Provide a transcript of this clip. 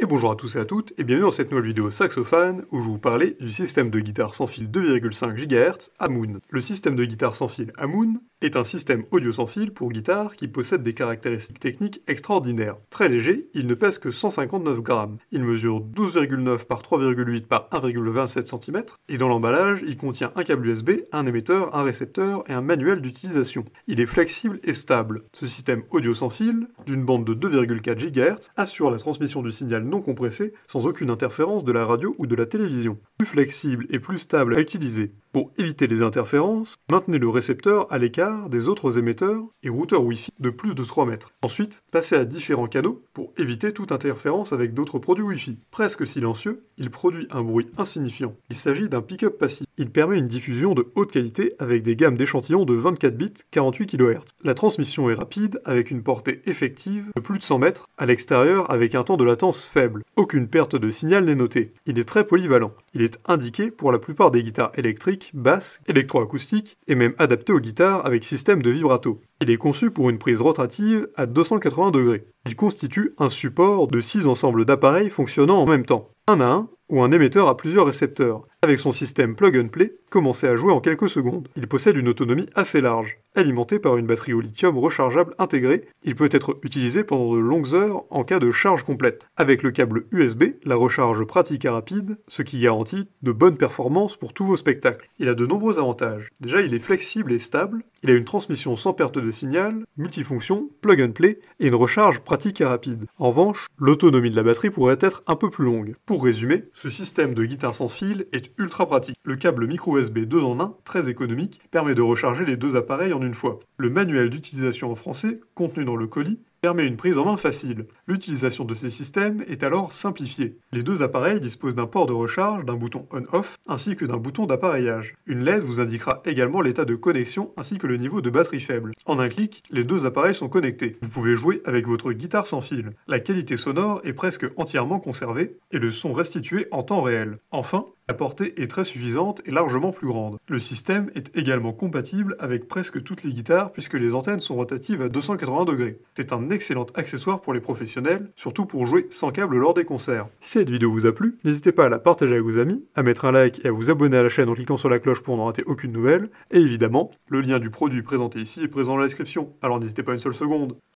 Et bonjour à tous et à toutes, et bienvenue dans cette nouvelle vidéo saxophone où je vous parlais du système de guitare sans fil 2,5 GHz Amoon. Le système de guitare sans fil Amoon est un système audio sans fil pour guitare qui possède des caractéristiques techniques extraordinaires. Très léger, il ne pèse que 159 grammes, il mesure 12,9 par 3,8 par 1,27 cm, et dans l'emballage, il contient un câble USB, un émetteur, un récepteur et un manuel d'utilisation. Il est flexible et stable. Ce système audio sans fil, d'une bande de 2,4 GHz, assure la transmission du signal non compressé, sans aucune interférence de la radio ou de la télévision, plus flexible et plus stable à utiliser. Pour éviter les interférences, maintenez le récepteur à l'écart des autres émetteurs et routeurs Wi-Fi de plus de 3 mètres. Ensuite, passez à différents canaux pour éviter toute interférence avec d'autres produits Wi-Fi. Presque silencieux, il produit un bruit insignifiant. Il s'agit d'un pick-up passif. Il permet une diffusion de haute qualité avec des gammes d'échantillons de 24 bits 48 kHz. La transmission est rapide avec une portée effective de plus de 100 mètres à l'extérieur avec un temps de latence faible. Aucune perte de signal n'est notée. Il est très polyvalent. Il est indiqué pour la plupart des guitares électriques basque, basse, électroacoustique et même adapté aux guitares avec système de vibrato. Il est conçu pour une prise rotative à 280 degrés. Il constitue un support de 6 ensembles d'appareils fonctionnant en même temps, un à un ou un émetteur à plusieurs récepteurs. Avec son système plug and play, commencez à jouer en quelques secondes. Il possède une autonomie assez large. Alimenté par une batterie au lithium rechargeable intégrée, il peut être utilisé pendant de longues heures en cas de charge complète. Avec le câble USB, la recharge pratique et rapide, ce qui garantit de bonnes performances pour tous vos spectacles. Il a de nombreux avantages. Déjà, il est flexible et stable, il a une transmission sans perte de signal, multifonction, plug and play, et une recharge pratique et rapide. En revanche, l'autonomie de la batterie pourrait être un peu plus longue. Pour résumer, ce système de guitare sans fil est ultra pratique. Le câble micro USB 2 en 1, très économique, permet de recharger les deux appareils en une fois. Le manuel d'utilisation en français, contenu dans le colis, permet une prise en main facile. L'utilisation de ces systèmes est alors simplifiée. Les deux appareils disposent d'un port de recharge, d'un bouton on-off, ainsi que d'un bouton d'appareillage. Une LED vous indiquera également l'état de connexion ainsi que le niveau de batterie faible. En un clic, les deux appareils sont connectés. Vous pouvez jouer avec votre guitare sans fil. La qualité sonore est presque entièrement conservée et le son restitué en temps réel. Enfin, la portée est très suffisante et largement plus grande. Le système est également compatible avec presque toutes les guitares puisque les antennes sont rotatives à 280 degrés. C'est un excellent accessoire pour les professionnels, surtout pour jouer sans câble lors des concerts. Si cette vidéo vous a plu, n'hésitez pas à la partager avec vos amis, à mettre un like et à vous abonner à la chaîne en cliquant sur la cloche pour n'en rater aucune nouvelle. Et évidemment, le lien du produit présenté ici est présent dans la description, alors n'hésitez pas une seule seconde.